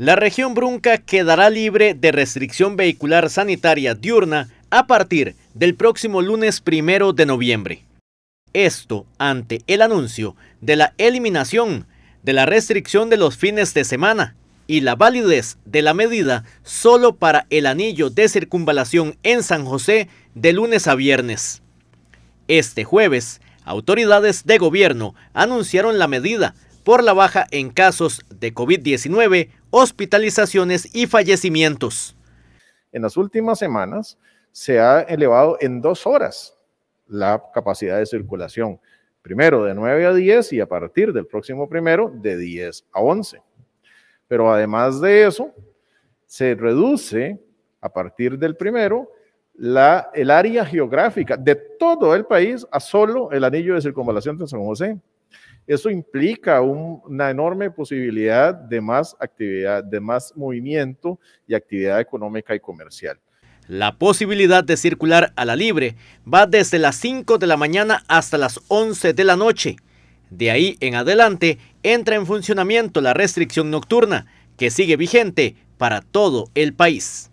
La región Brunca quedará libre de restricción vehicular sanitaria diurna a partir del próximo lunes primero de noviembre. Esto ante el anuncio de la eliminación de la restricción de los fines de semana y la validez de la medida solo para el anillo de circunvalación en San José de lunes a viernes. Este jueves, autoridades de gobierno anunciaron la medida por la baja en casos de COVID-19, hospitalizaciones y fallecimientos. En las últimas semanas se ha elevado en dos horas la capacidad de circulación. Primero de 9 a 10 y a partir del próximo primero de 10 a 11. Pero además de eso, se reduce a partir del primero el área geográfica de todo el país a solo el anillo de circunvalación de San José. Eso implica una enorme posibilidad de más actividad, de más movimiento y actividad económica y comercial. La posibilidad de circular a la libre va desde las 5 de la mañana hasta las 11 de la noche. De ahí en adelante entra en funcionamiento la restricción nocturna, que sigue vigente para todo el país.